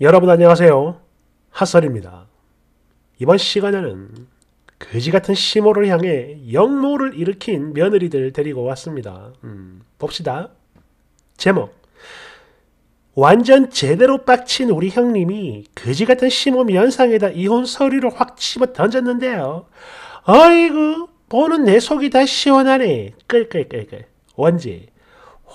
여러분 안녕하세요. 핫설입니다. 이번 시간에는 거지같은 시모를 향해 역모를 일으킨 며느리들 데리고 왔습니다. 음, 봅시다. 제목 완전 제대로 빡친 우리 형님이 거지같은 시모 면상에다 이혼 서류를 확 집어 던졌는데요. 어이구 보는 내 속이 다 시원하네. 끌끌끌끌 원지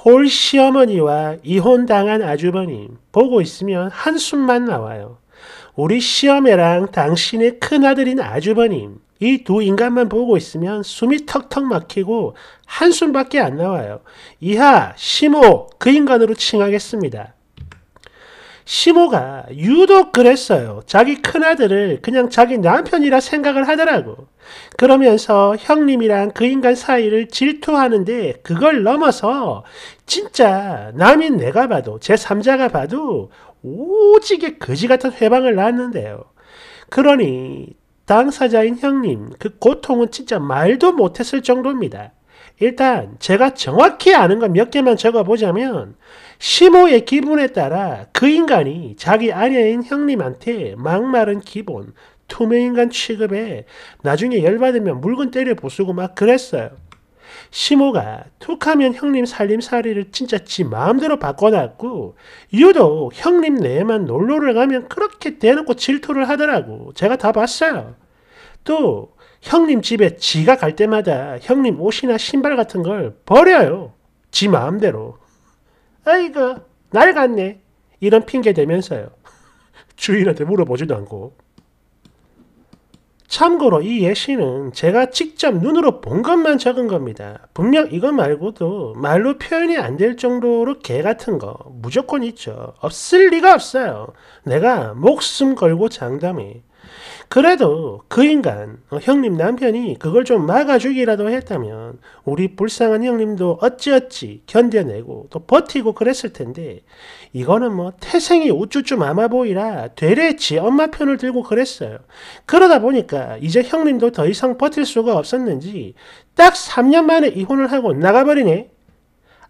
홀 시어머니와 이혼당한 아주버님 보고 있으면 한숨만 나와요. 우리 시어매랑 당신의 큰아들인 아주버님 이 두 인간만 보고 있으면 숨이 턱턱 막히고 한숨밖에 안 나와요. 이하, 심호 그 인간으로 칭하겠습니다. 시모가 유독 그랬어요. 자기 큰아들을 그냥 자기 남편이라 생각을 하더라고. 그러면서 형님이랑 그 인간 사이를 질투하는데 그걸 넘어서 진짜 남인 내가 봐도 제3자가 봐도 오지게 거지 같은 회방을 놨는데요 그러니 당사자인 형님 그 고통은 진짜 말도 못했을 정도입니다. 일단 제가 정확히 아는 건 몇 개만 적어보자면 시모의 기분에 따라 그 인간이 자기 아내인 형님한테 막말은 기본, 투명인간 취급에 나중에 열받으면 물건 때려 부수고 막 그랬어요. 시모가 툭하면 형님 살림살이를 진짜 지 마음대로 바꿔놨고 유독 형님 내에만 놀러를 가면 그렇게 대놓고 질투를 하더라고. 제가 다 봤어요. 또 형님 집에 지가 갈 때마다 형님 옷이나 신발 같은 걸 버려요. 지 마음대로. 아이고, 낡았네. 이런 핑계 대면서요. 주인한테 물어보지도 않고. 참고로 이 예시는 제가 직접 눈으로 본 것만 적은 겁니다. 분명 이거 말고도 말로 표현이 안 될 정도로 개 같은 거 무조건 있죠. 없을 리가 없어요. 내가 목숨 걸고 장담해. 그래도 그 인간, 어, 형님 남편이 그걸 좀 막아주기라도 했다면 우리 불쌍한 형님도 어찌어찌 견뎌내고 또 버티고 그랬을 텐데 이거는 뭐 태생이 우쭈쭈 마마보이라 되레지 엄마 편을 들고 그랬어요. 그러다 보니까 이제 형님도 더 이상 버틸 수가 없었는지 딱 3년 만에 이혼을 하고 나가버리네.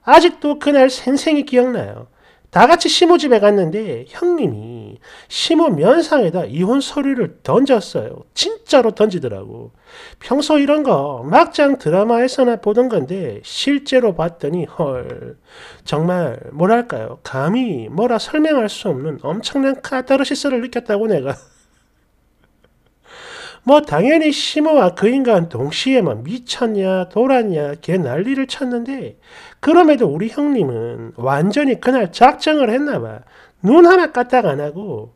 아직도 그날 생생히 기억나요. 다 같이 시모 집에 갔는데 형님이 시모 면상에다 이혼 서류를 던졌어요. 진짜로 던지더라고. 평소 이런 거 막장 드라마에서나 보던 건데 실제로 봤더니 헐 정말 뭐랄까요 감히 뭐라 설명할 수 없는 엄청난 카타르시스를 느꼈다고 내가. 뭐 당연히 시므와 그 인간 동시에만 뭐 미쳤냐 돌았냐 개 난리를 쳤는데 그럼에도 우리 형님은 완전히 그날 작정을 했나봐. 눈 하나 까딱 안 하고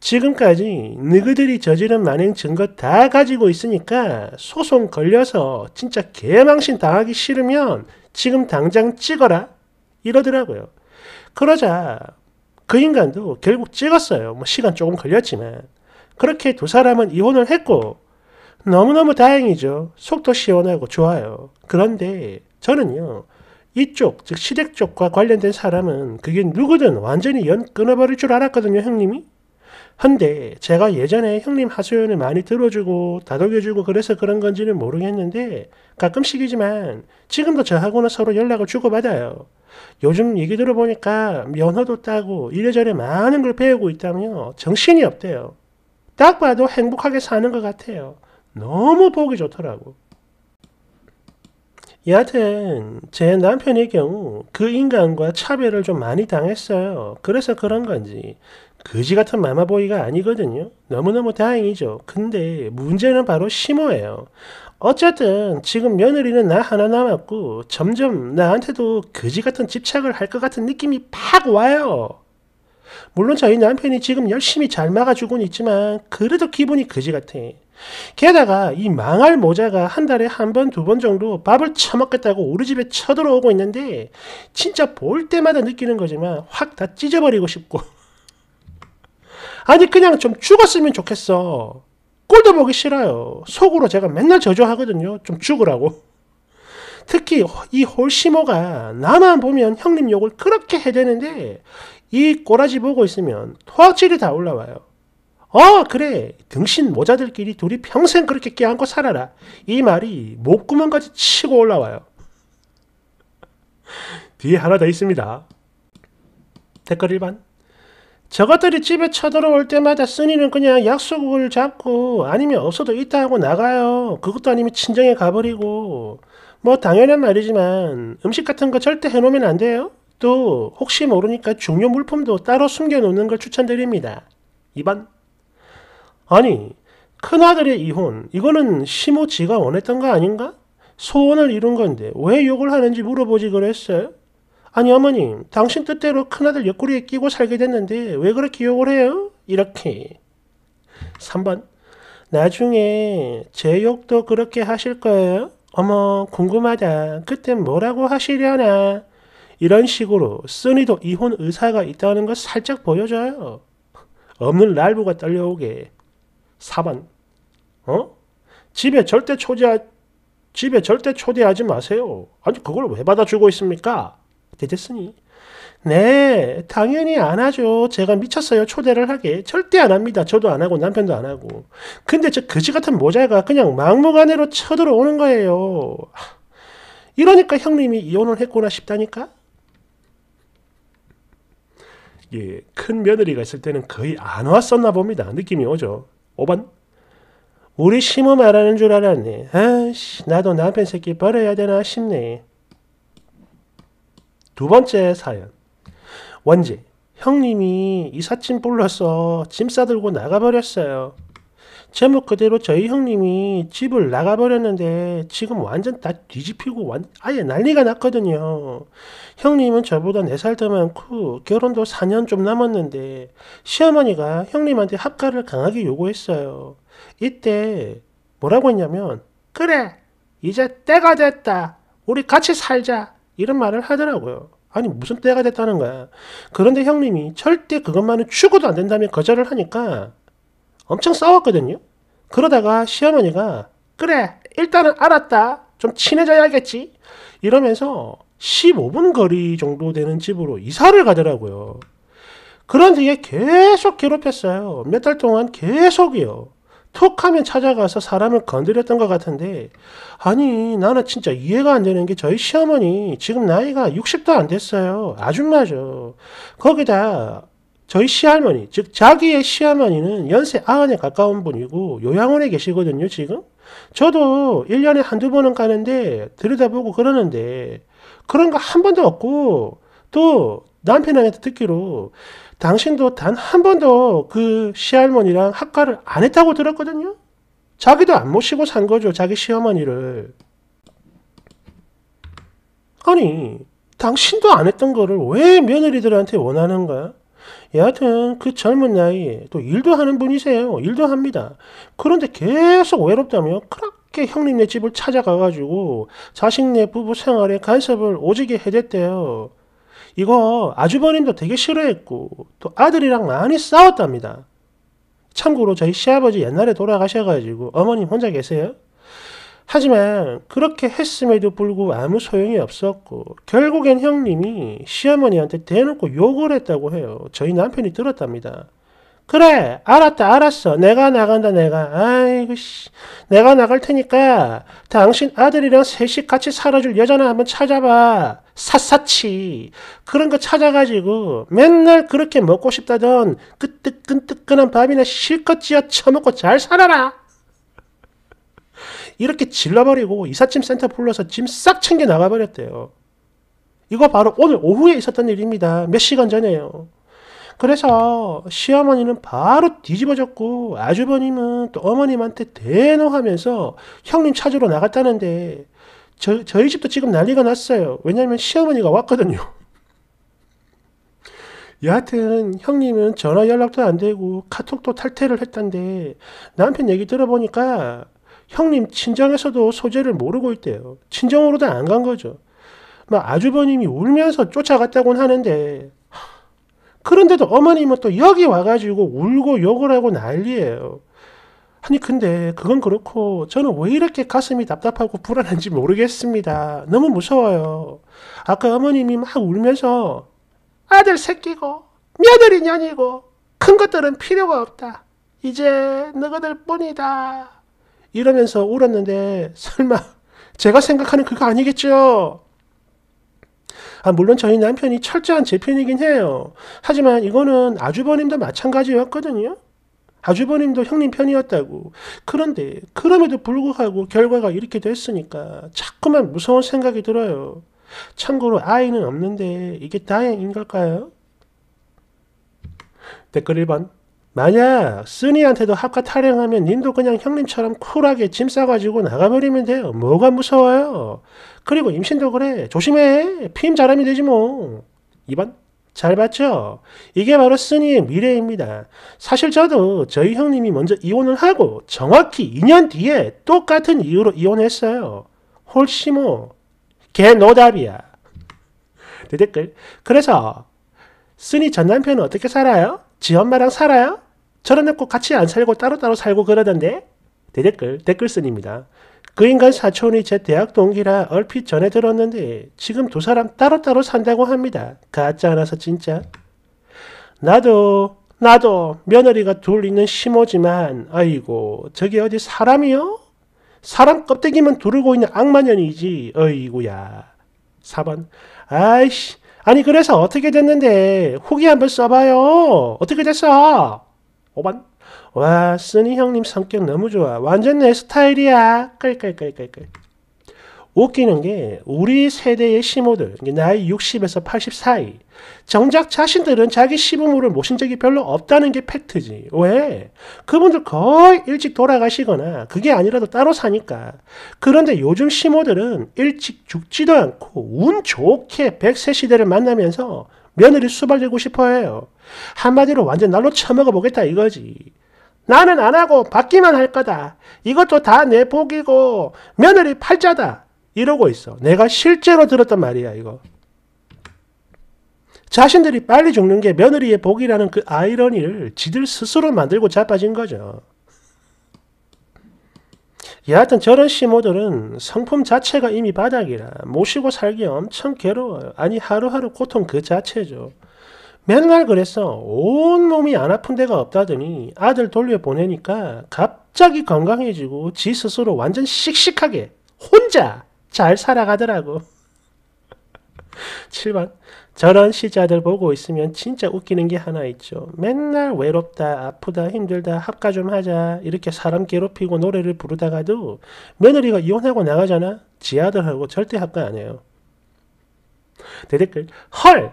지금까지 너희들이 저지른 만행 증거 다 가지고 있으니까 소송 걸려서 진짜 개망신 당하기 싫으면 지금 당장 찍어라 이러더라고요. 그러자 그 인간도 결국 찍었어요. 뭐 시간 조금 걸렸지만. 그렇게 두 사람은 이혼을 했고 너무너무 다행이죠. 속도 시원하고 좋아요. 그런데 저는요. 이쪽 즉 시댁 쪽과 관련된 사람은 그게 누구든 완전히 연 끊어버릴 줄 알았거든요. 형님이. 한데 제가 예전에 형님 하소연을 많이 들어주고 다독여주고 그래서 그런 건지는 모르겠는데 가끔씩이지만 지금도 저하고는 서로 연락을 주고받아요. 요즘 얘기 들어보니까 면허도 따고 이래저래 많은 걸 배우고 있다며 정신이 없대요. 딱 봐도 행복하게 사는 것 같아요. 너무 보기 좋더라고. 여하튼 제 남편의 경우 그 인간과 차별을 좀 많이 당했어요. 그래서 그런 건지 그지 같은 마마보이가 아니거든요. 너무너무 다행이죠. 근데 문제는 바로 심오해요. 어쨌든 지금 며느리는 나 하나 남았고 점점 나한테도 그지 같은 집착을 할 것 같은 느낌이 팍 와요. 물론 저희 남편이 지금 열심히 잘 막아주곤 있지만 그래도 기분이 그지 같아. 게다가 이 망할 모자가 한 달에 한 번, 두 번 정도 밥을 처먹겠다고 우리 집에 쳐들어오고 있는데 진짜 볼 때마다 느끼는 거지만 확 다 찢어버리고 싶고 아니 그냥 좀 죽었으면 좋겠어. 꼴도 보기 싫어요. 속으로 제가 맨날 저주하거든요. 좀 죽으라고. 특히 이 홀시모가 나만 보면 형님 욕을 그렇게 해대는데 이 꼬라지 보고 있으면 토악질이 다 올라와요. 어 그래 등신 모자들끼리 둘이 평생 그렇게 껴안고 살아라 이 말이 목구멍까지 치고 올라와요. 뒤에 하나 더 있습니다. 댓글 1번 저것들이 집에 쳐들어올 때마다 쓰니는 그냥 약속을 잡고 아니면 없어도 있다 하고 나가요. 그것도 아니면 친정에 가버리고 뭐 당연한 말이지만 음식 같은 거 절대 해놓으면 안 돼요. 또 혹시 모르니까 중요 물품도 따로 숨겨놓는 걸 추천드립니다. 2번 아니 큰아들의 이혼 이거는 시모 지가 원했던 거 아닌가? 소원을 이룬 건데 왜 욕을 하는지 물어보지 그랬어요? 아니 어머님 당신 뜻대로 큰아들 옆구리에 끼고 살게 됐는데 왜 그렇게 욕을 해요? 이렇게 3번 나중에 제 욕도 그렇게 하실 거예요? 어머 궁금하다 그땐 뭐라고 하시려나? 이런 식으로 쓰니도 이혼 의사가 있다는 걸 살짝 보여줘요. 없는 랄부가 떨려오게. 4번. 어? 집에 절대 초대 집에 절대 초대하지 마세요. 아니 그걸 왜 받아주고 있습니까? 대됐으니. 네, 당연히 안 하죠. 제가 미쳤어요. 초대를 하게. 절대 안 합니다. 저도 안 하고 남편도 안 하고. 근데 저 거지 같은 모자가 그냥 막무가내로 쳐들어오는 거예요. 이러니까 형님이 이혼을 했구나 싶다니까? 예, 큰 며느리가 있을 때는 거의 안 왔었나 봅니다. 느낌이 오죠. 5번. 우리 심어 말하는 줄 알았네. 아씨, 나도 남편 새끼 버려야 되나 싶네. 두 번째 사연. 원지, 형님이 이삿짐 불러서 짐 싸들고 나가버렸어요. 제목 그대로 저희 형님이 집을 나가버렸는데 지금 완전 다 뒤집히고 완, 아예 난리가 났거든요. 형님은 저보다 4살 더 많고 결혼도 4년 좀 남았는데 시어머니가 형님한테 합가를 강하게 요구했어요. 이때 뭐라고 했냐면 그래 이제 때가 됐다 우리 같이 살자 이런 말을 하더라고요. 아니 무슨 때가 됐다는 거야. 그런데 형님이 절대 그것만은 추구도 안 된다며 거절을 하니까 엄청 싸웠거든요. 그러다가 시어머니가 그래 일단은 알았다 좀 친해져야겠지 이러면서 15분 거리 정도 되는 집으로 이사를 가더라고요. 그런 뒤에 계속 괴롭혔어요. 몇 달 동안 계속이요. 톡 하면 찾아가서 사람을 건드렸던 것 같은데, 아니, 나는 진짜 이해가 안 되는 게 저희 시어머니 지금 나이가 60도 안 됐어요. 아줌마죠. 거기다 저희 시할머니, 즉 자기의 시할머니는 연세 아흔에 가까운 분이고 요양원에 계시거든요, 지금. 저도 1년에 한두 번은 가는데 들여다보고 그러는데 그런 거 한 번도 없고 또 남편한테 듣기로 당신도 단 한 번도 그 시할머니랑 학과를 안 했다고 들었거든요. 자기도 안 모시고 산 거죠, 자기 시어머니를. 아니, 당신도 안 했던 거를 왜 며느리들한테 원하는 거야? 예, 여하튼 그 젊은 나이에 또 일도 하는 분이세요. 일도 합니다. 그런데 계속 외롭다며 그렇게 형님네 집을 찾아가가지고 자식네 부부 생활에 간섭을 오지게 해댔대요. 이거 아주버님도 되게 싫어했고 또 아들이랑 많이 싸웠답니다. 참고로 저희 시아버지 옛날에 돌아가셔가지고 어머님 혼자 계세요? 하지만 그렇게 했음에도 불구하고 아무 소용이 없었고 결국엔 형님이 시어머니한테 대놓고 욕을 했다고 해요. 저희 남편이 들었답니다. 그래 알았다 알았어 내가 나간다 내가 아이고 씨 내가 나갈 테니까 당신 아들이랑 셋이 같이 살아줄 여자나 한번 찾아봐 샅샅이 그런 거 찾아가지고 맨날 그렇게 먹고 싶다던 그 뜨끈뜨끈한 밥이나 실컷 지어 처먹고 잘 살아라 이렇게 질러버리고 이삿짐 센터 불러서 짐 싹 챙겨 나가버렸대요. 이거 바로 오늘 오후에 있었던 일입니다. 몇 시간 전에요. 그래서 시어머니는 바로 뒤집어졌고 아주버님은 또 어머님한테 대노하면서 형님 찾으러 나갔다는데 저, 저희 집도 지금 난리가 났어요. 왜냐하면 시어머니가 왔거든요. 여하튼 형님은 전화 연락도 안 되고 카톡도 탈퇴를 했던데 남편 얘기 들어보니까 형님 친정에서도 소재를 모르고 있대요. 친정으로도 안 간 거죠. 막 아주버님이 울면서 쫓아갔다곤 하는데 그런데도 어머님은 또 여기 와가지고 울고 욕을 하고 난리예요. 아니 근데 그건 그렇고 저는 왜 이렇게 가슴이 답답하고 불안한지 모르겠습니다. 너무 무서워요. 아까 어머님이 막 울면서 아들 새끼고 며느리 년이고 큰 것들은 필요가 없다. 이제 너희들 뿐이다. 이러면서 울었는데 설마 제가 생각하는 그거 아니겠죠? 아, 물론 저희 남편이 철저한 제 편이긴 해요. 하지만 이거는 아주버님도 마찬가지였거든요. 아주버님도 형님 편이었다고. 그런데 그럼에도 불구하고 결과가 이렇게 됐으니까 자꾸만 무서운 생각이 들어요. 참고로 아이는 없는데 이게 다행인 걸까요? 댓글 1번 만약 쓰니한테도 학과 탈행하면 님도 그냥 형님처럼 쿨하게 짐 싸가지고 나가버리면 돼요. 뭐가 무서워요. 그리고 임신도 그래. 조심해. 피임 잘하면 되지 뭐. 2번. 잘 봤죠? 이게 바로 쓰니의 미래입니다. 사실 저도 저희 형님이 먼저 이혼을 하고 정확히 2년 뒤에 똑같은 이유로 이혼했어요. 홀시모. 뭐. 개 노답이야. 내 댓글. 그래서 쓰니 전 남편은 어떻게 살아요? 지 엄마랑 살아요? 저어놓고 같이 안 살고 따로따로 살고 그러던데? 대댓글, 댓글쓴입니다. 그 인간 사촌이 제 대학 동기라 얼핏 전해 들었는데 지금 두 사람 따로따로 산다고 합니다. 가짜 않아서 진짜. 나도 나도 며느리가 둘 있는 시모지만 아이고 저게 어디 사람이요? 사람 껍데기만 두르고 있는 악마년이지 어이구야. 4번 아이씨 아니 그래서 어떻게 됐는데 후기 한번 써봐요. 어떻게 됐어? 5번. 와, 쓰니 형님 성격 너무 좋아. 완전 내 스타일이야. 깔깔깔깔깔. 웃기는 게 우리 세대의 시모들, 나이 60에서 80 사이, 정작 자신들은 자기 시부모를 모신 적이 별로 없다는 게 팩트지. 왜? 그분들 거의 일찍 돌아가시거나 그게 아니라도 따로 사니까. 그런데 요즘 시모들은 일찍 죽지도 않고 운 좋게 1세 시대를 만나면서 며느리 수발되고 싶어 해요. 한마디로 완전 날로 처먹어 보겠다 이거지. 나는 안 하고 받기만 할 거다. 이것도 다 내 복이고 며느리 팔자다. 이러고 있어. 내가 실제로 들었단 말이야 이거. 자신들이 빨리 죽는 게 며느리의 복이라는 그 아이러니를 지들 스스로 만들고 자빠진 거죠. 여하튼 저런 시모들은 성품 자체가 이미 바닥이라 모시고 살기 엄청 괴로워요. 아니 하루하루 고통 그 자체죠. 맨날 그래서 온몸이 안 아픈 데가 없다더니 아들 돌려보내니까 갑자기 건강해지고 지 스스로 완전 씩씩하게 혼자 잘 살아가더라고. 7번 저런 시자들 보고 있으면 진짜 웃기는 게 하나 있죠. 맨날 외롭다, 아프다, 힘들다, 합가 좀 하자 이렇게 사람 괴롭히고 노래를 부르다가도 며느리가 이혼하고 나가잖아. 지 아들하고 절대 합가 안 해요. 대댓글 헐!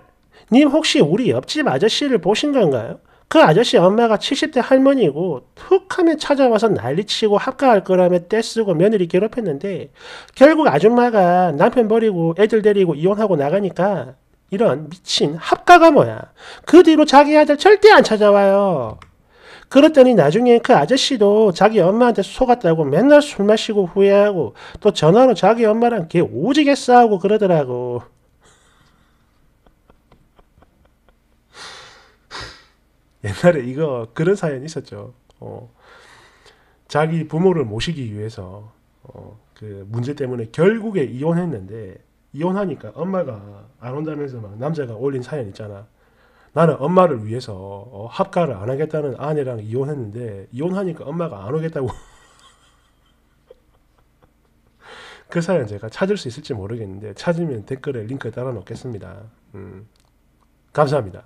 님 혹시 우리 옆집 아저씨를 보신 건가요? 그 아저씨 엄마가 70대 할머니고 툭 하면 찾아와서 난리치고 합가할 거라며 떼쓰고 며느리 괴롭혔는데 결국 아줌마가 남편 버리고 애들 데리고 이혼하고 나가니까 이런 미친 합가가 뭐야. 그 뒤로 자기 아들 절대 안 찾아와요. 그랬더니 나중에 그 아저씨도 자기 엄마한테 속았다고 맨날 술 마시고 후회하고 또 전화로 자기 엄마랑 걔 오지게 싸우고 그러더라고. 옛날에 이거 그런 사연이 있었죠. 어, 자기 부모를 모시기 위해서 어, 그 문제 때문에 결국에 이혼했는데 이혼하니까 엄마가 안 온다면서 막 남자가 올린 사연 있잖아. 나는 엄마를 위해서 어, 합가를 안 하겠다는 아내랑 이혼했는데 이혼하니까 엄마가 안 오겠다고 그 사연 제가 찾을 수 있을지 모르겠는데 찾으면 댓글에 링크 달아 놓겠습니다. 음, 감사합니다.